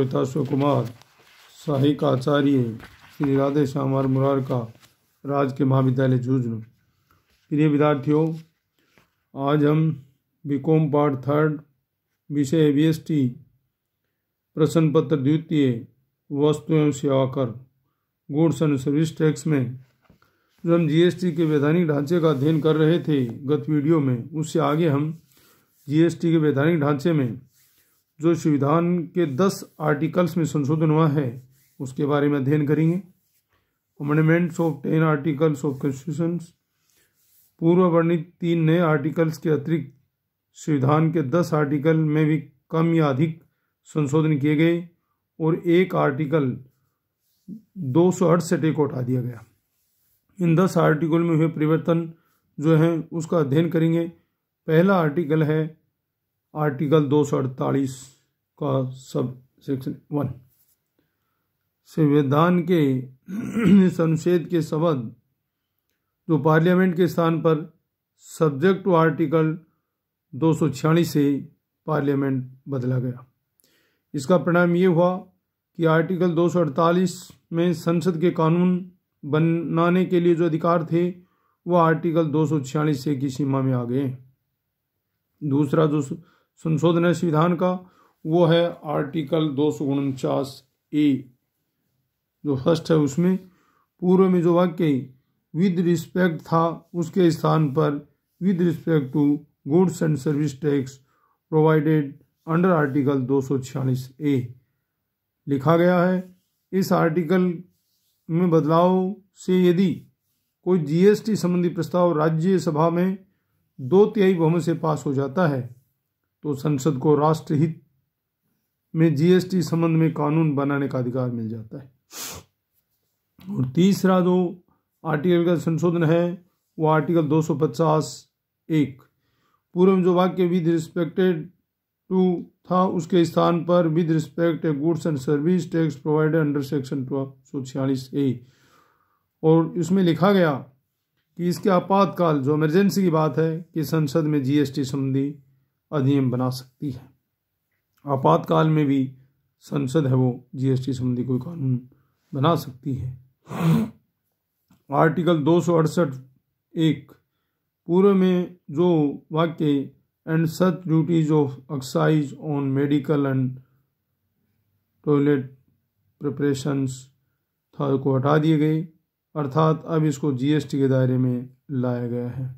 कविता सुकुमार सहायिक आचार्य श्री राधे श्याम मुरार का राज्य के महाविद्यालय झुंझुनू प्रिय विद्यार्थियों आज हम बीकॉम पार्ट थर्ड विषय बी एस टी प्रश्न पत्र द्वितीय वस्तु एवं सेवा कर गुड्स एंड सर्विस टैक्स में जो हम जीएसटी के वैधानिक ढांचे का अध्ययन कर रहे थे गत वीडियो में उससे आगे हम जीएसटी के वैधानिक ढांचे में जो संविधान के दस आर्टिकल्स में संशोधन हुआ है उसके बारे में अध्ययन करेंगे amendments of ten articles of constitution पूर्व वर्णित तीन नए आर्टिकल्स के अतिरिक्त संविधान के दस आर्टिकल में भी कम या अधिक संशोधन किए गए और एक आर्टिकल दो सौ अठ से हटा दिया गया इन दस आर्टिकल में हुए परिवर्तन जो हैं उसका अध्ययन करेंगे पहला आर्टिकल है आर्टिकल दो सौ अड़तालीस का सब सेक्शन वन संविधान के इस अनुच्छेद के शब्द जो पार्लियामेंट के स्थान पर सब्जेक्ट टू आर्टिकल दो से पार्लियामेंट बदला गया इसका परिणाम ये हुआ कि आर्टिकल 248 में संसद के कानून बनाने के लिए जो अधिकार थे वो आर्टिकल छियालीस से की सीमा में आ गए दूसरा जो संशोधन है संविधान का वो है आर्टिकल दो सौ उनचास ए जो फर्स्ट है उसमें पूर्व में जो वाक्य विद रिस्पेक्ट था उसके स्थान पर with respect to goods and service tax provided under article दो सौ छियालीस ए लिखा गया है इस आर्टिकल में बदलाव से यदि कोई जीएसटी संबंधी प्रस्ताव राज्य सभा में दो तिहाई बहुमत से पास हो जाता है तो संसद को राष्ट्रहित में जीएसटी संबंध में कानून बनाने का अधिकार मिल जाता है और तीसरा जो आर्टिकल का संशोधन है वो आर्टिकल 250 एक पूर्व जो वाक्य विद रिस्पेक्टेड टू था उसके स्थान पर with respect goods and service tax provided under section सौ छियालीस ए और इसमें लिखा गया कि इसके आपातकाल जो इमरजेंसी की बात है कि संसद में जीएसटी संबंधी अधिनियम बना सकती है आपातकाल में भी संसद है वो जीएसटी संबंधी कोई कानून बना सकती है आर्टिकल दो एक पूर्व में जो वाक्य and such duties of excise on medical and toilet preparations था को हटा दिए गए अर्थात अब इसको जीएसटी के दायरे में लाया गया है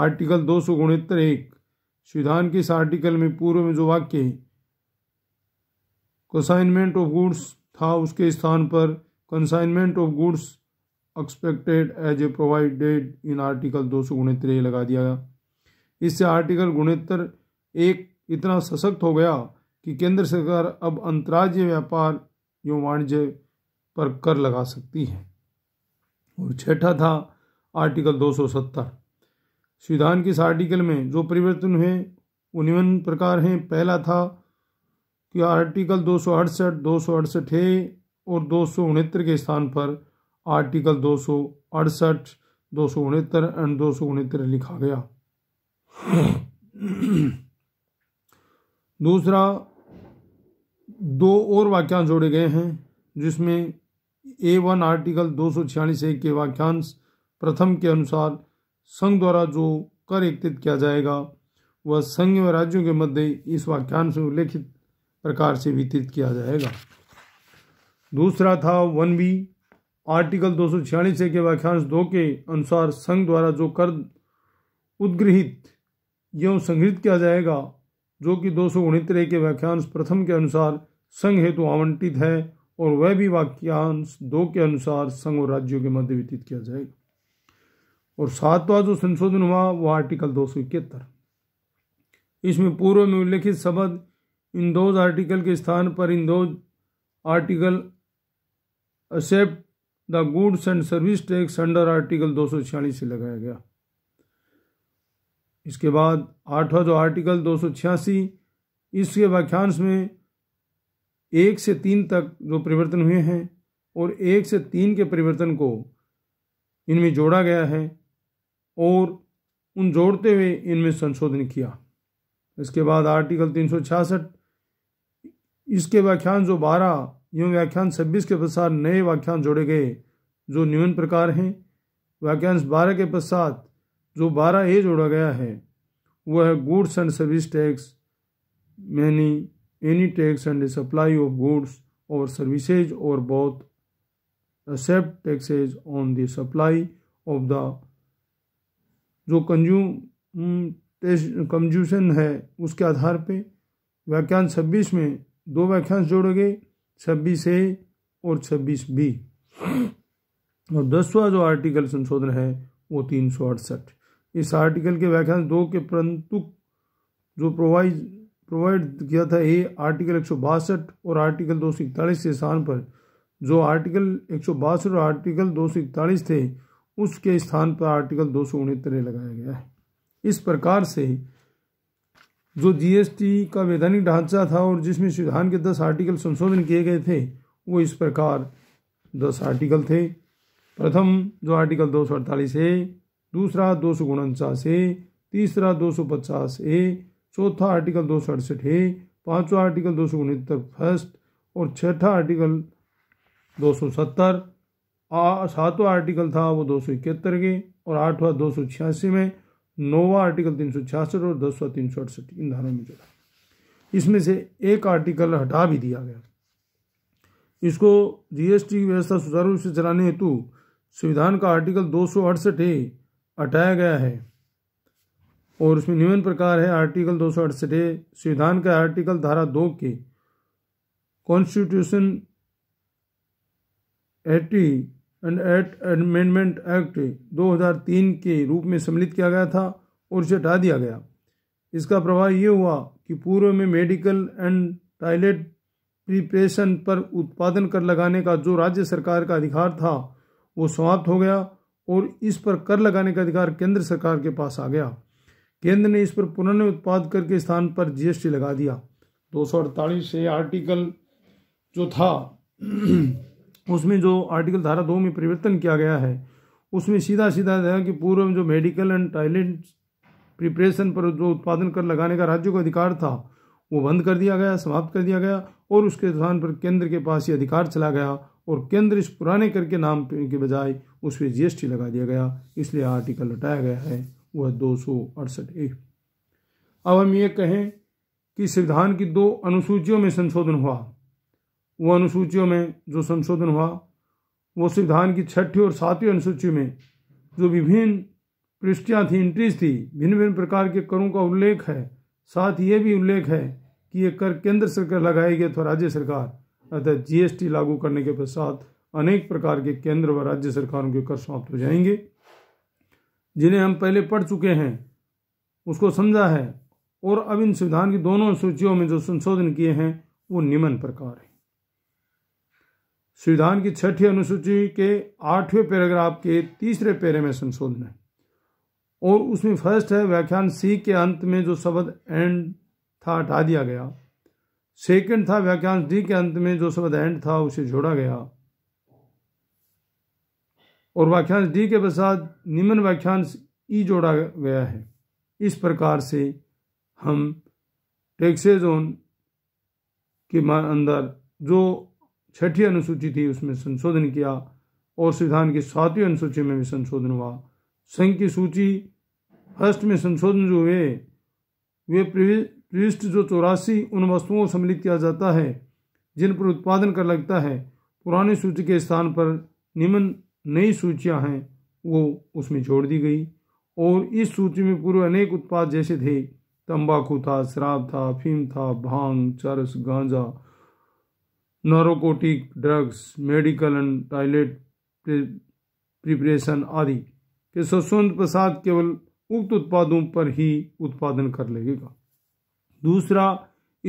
आर्टिकल दो सौ उनहत्तर एक संविधान के इस आर्टिकल में पूर्व में जो वाक्य कंसाइनमेंट ऑफ गुड्स था उसके स्थान पर consignment of goods expected as a provided in article दो सौ उनहत्तर लगा दिया गया इससे आर्टिकल उनहत्तर एक इतना सशक्त हो गया कि केंद्र सरकार अब अंतर्राज्य व्यापार एवं वाणिज्य पर कर लगा सकती है और छठा था आर्टिकल दो सौ सत्तर संविधान के इस आर्टिकल में जो परिवर्तन हुए निम्न प्रकार हैं पहला था कि आर्टिकल दो सौ अड़सठ दो सौ अड़सठ है और दो सौ उनहत्तर के स्थान पर आर्टिकल दो सौ अड़सठ दो सौ उनहत्तर एंड दो सौ उनहत्तर लिखा गया दूसरा दो और वाक्यांश जोड़े गए हैं जिसमें ए वन आर्टिकल दो सौ छियालीस ए के वाक्यांश प्रथम के अनुसार संघ द्वारा जो कर एकत्रित किया जाएगा वह संघ व राज्यों के मध्य इस वाक्यांश में उल्लेखित प्रकार से वितरित किया जाएगा दूसरा था वन बी आर्टिकल दो सौ छियालीस के वाक्यांश दो के अनुसार संघ द्वारा जो कर उद्गृहित एवं संग्रहित किया जाएगा जो कि दो सौ के व्याख्यांश प्रथम के अनुसार संघ हेतु आवंटित है और वह भी वाक्यांश दो के अनुसार संघ और राज्यों के मध्य वितरित किया जाएगा और सातवां जो संशोधन हुआ वो आर्टिकल दो सौ इकहत्तर इसमें पूर्व में उल्लेखित शब्द इंदोज आर्टिकल के स्थान पर इंदोज article except the goods and service tax under article दो से लगाया गया इसके बाद आठवां जो आर्टिकल दो इसके व्याख्यांश में एक से तीन तक जो परिवर्तन हुए हैं और एक से तीन के परिवर्तन को इनमें जोड़ा गया है और उन जोड़ते हुए इनमें संशोधन किया इसके बाद आर्टिकल तीन इसके व्याख्यान जो बारह एवं व्याख्यान छब्बीस के पश्चात नए व्याख्यान जोड़े गए जो न्यून प्रकार हैं व्याख्यांश बारह के पश्चात जो बारह ए जोड़ा गया है वह है goods and service tax many any tax and supply of goods और सर्विसेज और बहुत except taxes on the supply of the जो कंज्यूम कंज्यूशन है उसके आधार पे व्याख्यान छब्बीस में दो व्याख्यान जोड़ोगे छब्बीस ए और छब्बीस बी और दसवा जो आर्टिकल संशोधन है वो तीन सौ अड़सठ इस आर्टिकल के व्याख्यान दो के परंतु जो प्रोवाइड प्रोवाइड किया था ए आर्टिकल एक सौ बासठ और आर्टिकल दो सौ इकतालीस के स्थान पर जो आर्टिकल एक सौ बासठ और आर्टिकल दो सौ इकतालीस थे उसके स्थान पर आर्टिकल दो सौ लगाया गया है इस प्रकार से जो जीएसटी का वैधानिक ढांचा था और जिसमें संविधान के दस आर्टिकल संशोधन किए गए थे वो इस प्रकार दस आर्टिकल थे प्रथम जो आर्टिकल दो सौ अड़तालीस है दूसरा दो सौ उनचास है तीसरा दो सौ पचास है चौथा आर्टिकल दो सौ अड़सठ है पाँचवा आर्टिकल दो सौ उनहत्तर फर्स्ट और छठा आर्टिकल दो सौ सत्तर सातवां आर्टिकल था वो दो सौ इकहत्तर के और आठवां दो सौ छियासी में नौवा आर्टिकल तीन सौ छियासठ और दसवा तीन सौ अड़सठ इन धारों में जोड़ा इसमें से एक आर्टिकल हटा भी दिया गया इसको जीएसटी की व्यवस्था सुचारू रूप से चलाने हेतु संविधान का आर्टिकल दो सौ अड़सठ ए हटाया गया है और उसमें निम्न प्रकार है आर्टिकल दो सौ अड़सठ ए संविधान का आर्टिकल धारा दो के constitution eighty and eight amendment act 2003 के रूप में सम्मिलित किया गया था और उसे हटा दिया गया इसका प्रभाव ये हुआ कि पूर्व में मेडिकल एंड टॉयलेट प्रिपरेशन पर उत्पादन कर लगाने का जो राज्य सरकार का अधिकार था वो समाप्त हो गया और इस पर कर लगाने का अधिकार केंद्र सरकार के पास आ गया केंद्र ने इस पर पुनर्न उत्पाद कर के स्थान पर जीएसटी लगा दिया दो सौ अड़तालीस से आर्टिकल जो था उसमें जो आर्टिकल धारा दो में परिवर्तन किया गया है उसमें सीधा सीधा है कि पूर्व में जो मेडिकल एंड टॉयलेट प्रिपरेशन पर जो उत्पादन कर लगाने का राज्यों का अधिकार था वो बंद कर दिया गया समाप्त कर दिया गया और उसके स्थान पर केंद्र के पास ये अधिकार चला गया और केंद्र इस पुराने कर के नाम के बजाय उस पर जीएसटी लगा दिया गया इसलिए आर्टिकल हटाया गया है वह दो सौ अड़सठ ए अब हम ये कहें कि संविधान की दो अनुसूचियों में संशोधन हुआ वो अनुसूचियों में जो संशोधन हुआ वो संविधान की छठी और सातवीं अनुसूची में जो विभिन्न पृष्ठियाँ थी इंट्रीज थी भिन्न भिन्न प्रकार के करों का उल्लेख है साथ ये भी उल्लेख है कि ये कर केंद्र सरकार लगाएगी अथवा राज्य सरकार अतः जीएसटी लागू करने के पश्चात अनेक प्रकार के केंद्र व राज्य सरकारों के कर समाप्त हो जाएंगे जिन्हें हम पहले पढ़ चुके हैं उसको समझा है और अब इन संविधान की दोनों सूचियों में जो संशोधन किए हैं वो निम्न प्रकार है संविधान की छठी अनुसूची के आठवें पैराग्राफ के तीसरे पेरे में संशोधन है और उसमें फर्स्ट है व्याख्यान सी के अंत में जो शब्द एंड था हटा दिया गया सेकंड था व्याख्यान डी के अंत में जो शब्द एंड था उसे जोड़ा गया और व्याख्यान डी के पश्चात निम्न व्याख्यान ई जोड़ा गया है इस प्रकार से हम टेक्सेजोन के अंदर जो छठी अनुसूची थी उसमें संशोधन किया और संविधान की सातवीं अनुसूची में भी संशोधन हुआ संघ की सूची फर्स्ट में संशोधन जो हुए वे प्रविष्ट जो चौरासी उन वस्तुओं को सम्मिलित किया जाता है जिन पर उत्पादन कर लगता है पुरानी सूची के स्थान पर निम्न नई सूचियां हैं वो उसमें जोड़ दी गई और इस सूची में पूर्व अनेक उत्पाद जैसे थे तंबाकू था शराब था फीम था भांग चरस गांजा narcotic drugs medical and toilet preparation आदि के स्वतंत्र प्रसाद केवल उक्त उत्पादों पर ही उत्पादन कर लेगा दूसरा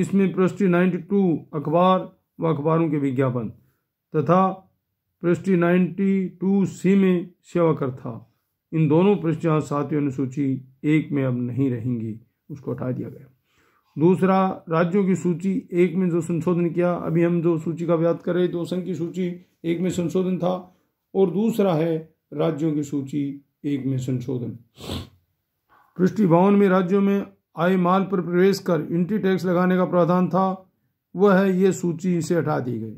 इसमें नाइन्टी 92 अखबार व अखबारों के विज्ञापन तथा नाइन्टी 92 सी में सेवा कर था इन दोनों पृष्ठियाँ सातवीं अनुसूची एक में अब नहीं रहेंगी उसको हटा दिया गया दूसरा राज्यों की सूची एक में जो संशोधन किया अभी हम जो सूची का व्यात कर रहे तो संघ की सूची एक में संशोधन था और दूसरा है राज्यों की सूची एक में संशोधन पृष्टि भवन में राज्यों में आए माल पर प्रवेश कर इंट्री टैक्स लगाने का प्रावधान था वह है ये सूची से हटा दी गई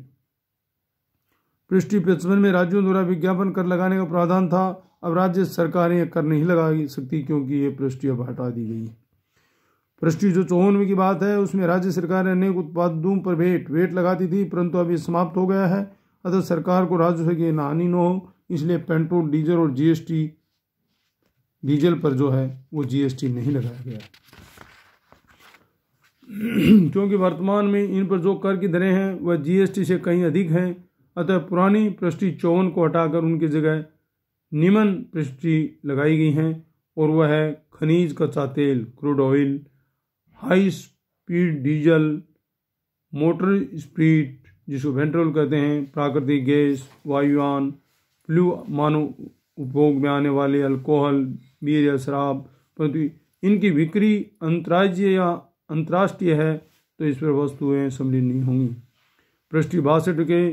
पृष्टि पचपन में राज्यों द्वारा विज्ञापन कर लगाने का प्रावधान था अब राज्य सरकारें कर नहीं लगा सकती क्योंकि ये पृष्टि अब हटा दी गई है पृष्टि जो चौवनवी की बात है उसमें राज्य सरकार ने अनेक उत्पादों पर वेट वेट लगाती थी परंतु अब समाप्त हो गया है अतः सरकार को राजस्व की नानी न हो इसलिए पेट्रोल डीजल और जीएसटी डीजल पर जो है वो जीएसटी नहीं लगाया गया क्योंकि वर्तमान में इन पर जो कर की दरें हैं वह जीएसटी से कहीं अधिक हैं अतः पुरानी पृष्टि चौवन को हटाकर उनकी जगह निमन पृष्टि लगाई गई हैं और वह है खनिज कच्चा तेल crude oil high speed diesel motor speed जिसको वेंट्रोल कहते हैं प्राकृतिक गैस वायुयान फ्लू मानव उपभोग में आने वाले अल्कोहल बीर या शराब परंतु इनकी बिक्री अंतर्राज्य या अंतर्राष्ट्रीय है तो इस पर वस्तुएं सम्मिलित नहीं होंगी पृष्ठ बासठ के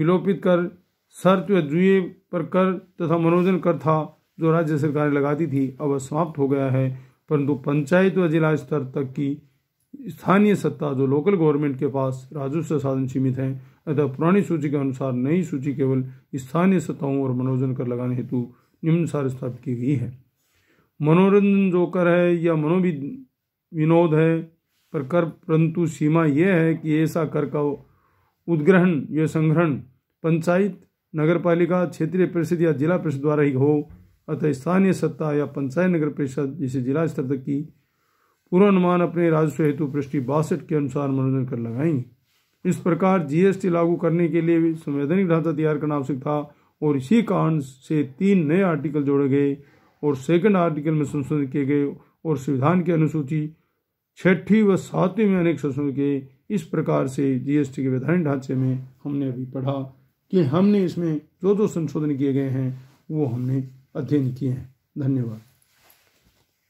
विलोपित कर शर्त व जुए पर कर तथा मनोरंजन कर था जो राज्य सरकारें लगाती थी अब समाप्त हो गया है परंतु पंचायत व जिला स्तर तक की स्थानीय सत्ता जो लोकल गवर्नमेंट के पास राजस्व साधन सीमित हैं अतः पुरानी सूची के अनुसार नई सूची केवल स्थानीय सत्ताओं और मनोरंजन कर लगाने हेतु निम्नसार स्थापित की गई है मनोरंजन जो कर है या मनोवि विनोद है पर कर परंतु सीमा यह है कि ऐसा कर का उद्ग्रहण या संग्रहण पंचायत नगर पालिका क्षेत्रीय परिषद या जिला परिषद द्वारा ही हो अतः स्थानीय सत्ता या पंचायत नगर परिषद जिसे जिला स्तर तक की पूर्वानुमान अपने राजस्व हेतु पृष्ठी बासठ के अनुसार मनोरंजन कर लगाएंगे इस प्रकार जीएसटी लागू करने के लिए भी संवैधानिक ढांचा तैयार करना आवश्यक था और इसी कारण से तीन नए आर्टिकल जोड़े गए और सेकंड आर्टिकल में संशोधन किए गए और संविधान की अनुसूची छठी व सातवीं में अनेक संशोधन किए इस प्रकार से जीएसटी के वैधानिक ढांचे में हमने अभी पढ़ा कि हमने इसमें जो जो संशोधन किए गए हैं वो हमने अध्ययन किए हैं धन्यवाद